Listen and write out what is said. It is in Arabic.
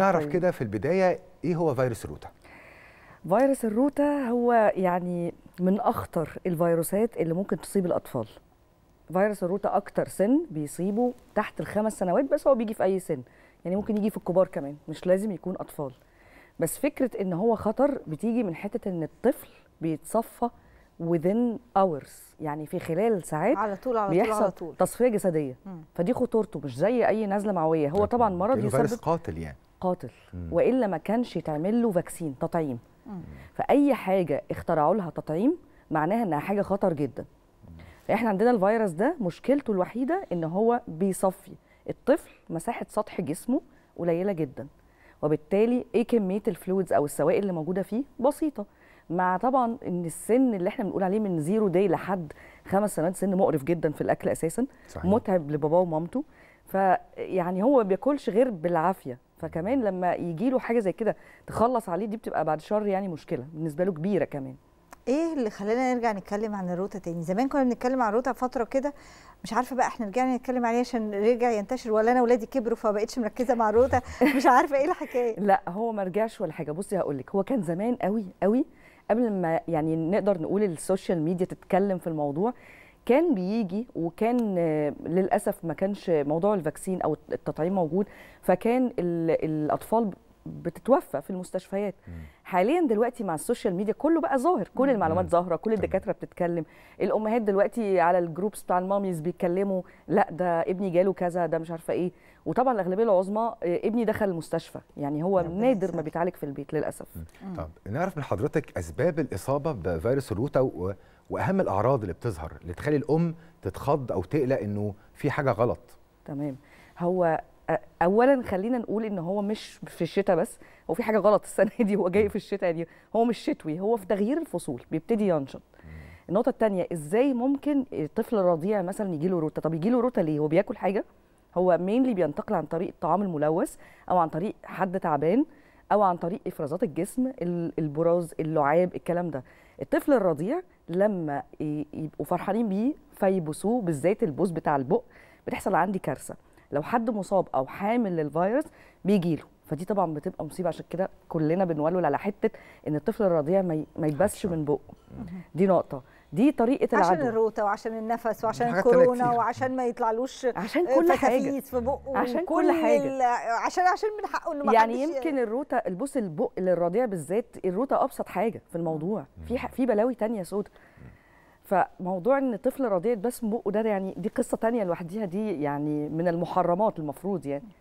نعرف طيب. كده في البداية إيه هو فيروس الروتا؟ فيروس الروتا هو يعني من أخطر الفيروسات اللي ممكن تصيب الأطفال فيروس الروتا أكتر سن بيصيبه تحت الخمس سنوات بس هو بيجي في أي سن يعني ممكن يجي في الكبار كمان مش لازم يكون أطفال بس فكرة إن هو خطر بتيجي من حتة إن الطفل بيتصفى within hours يعني في خلال ساعات على طول على بيحصل طول على طول تصفيه جسديه فدي خطورته مش زي اي نزله معويه هو طبعا مرض يسبب قاتل يعني قاتل والا ما كانش يتعمل له فاكسين تطعيم فاي حاجه اخترعوا لها تطعيم معناها انها حاجه خطر جدا فاحنا عندنا الفيروس ده مشكلته الوحيده ان هو بيصفي الطفل مساحه سطح جسمه قليله جدا وبالتالي ايه كميه الفلويدز او السوائل اللي موجوده فيه بسيطه مع طبعا ان السن اللي احنا بنقول عليه من زيرو داي لحد خمس سنوات سن مقرف جدا في الاكل اساسا صحيح. متعب لباباه ومامته فيعني هو ما بياكلش غير بالعافيه فكمان لما يجي له حاجه زي كده تخلص عليه دي بتبقى بعد شر يعني مشكله بالنسبه له كبيره كمان ايه اللي خلانا نرجع نتكلم عن الروتا تاني زمان كنا بنتكلم عن الروتا فتره كده مش عارفه بقى احنا رجعنا نتكلم عليه عشان رجع ينتشر ولا انا ولادي كبروا فبقتش مركزه مع الروتا مش عارفه ايه الحكايه لا هو ما رجعش ولا حاجه بصي هقول لك هو كان زمان قوي قوي قبل ما يعني نقدر نقول السوشيال ميديا تتكلم في الموضوع كان بيجي وكان آه، للاسف ما كانش موضوع الفاكسين او التطعيم موجود فكان الاطفال بتتوفى في المستشفيات مم. حاليا دلوقتي مع السوشيال ميديا كله بقى ظاهر كل المعلومات ظاهره كل الدكاتره بتتكلم الامهات دلوقتي على الجروبس بتاع الماميز بيتكلموا لا ده ابني جاله كذا ده مش عارفه ايه وطبعا الاغلبيه العظمى آه، ابني دخل المستشفى يعني هو نادر ما بيتعالج في البيت للاسف مم. طب نعرف من حضرتك اسباب الاصابه بفيروس الروتا واهم الاعراض اللي بتظهر اللي تخلي الام تتخض او تقلق انه في حاجه غلط تمام هو اولا خلينا نقول ان هو مش في الشتاء بس هو في حاجه غلط السنه دي هو جاي في الشتاء دي هو مش شتوي هو في تغيير الفصول بيبتدي ينشط النقطه الثانيه ازاي ممكن الطفل الرضيع مثلا يجي له روتا طب يجي له روتا ليه هو بياكل حاجه هو مينلي بينتقل عن طريق الطعام الملوث او عن طريق حد تعبان او عن طريق افرازات الجسم البراز اللعاب الكلام ده الطفل الرضيع لما يبقوا فرحانين بيه فيبوسوه بالذات البوس بتاع البق بتحصل عندي كارثه لو حد مصاب او حامل للفيروس بيجيله فدي طبعا بتبقى مصيبه عشان كده كلنا بنولول على حته ان الطفل الرضيع ما يتبسش من بقه دي نقطه دي طريقه العدوى عشان الروته وعشان النفس وعشان الكورونا وعشان ما يطلعلوش آه، عشان كل حاجه في بقه عشان كل حاجه عشان عشان من حقه انه ما يعني يمكن يعني. الروته البص البق للرضيع بالذات الروته ابسط حاجه في الموضوع في في بلاوي ثانيه سودا فموضوع ان طفل رضيع بس بقه ده يعني دي قصه ثانيه لوحديها دي يعني من المحرمات المفروض يعني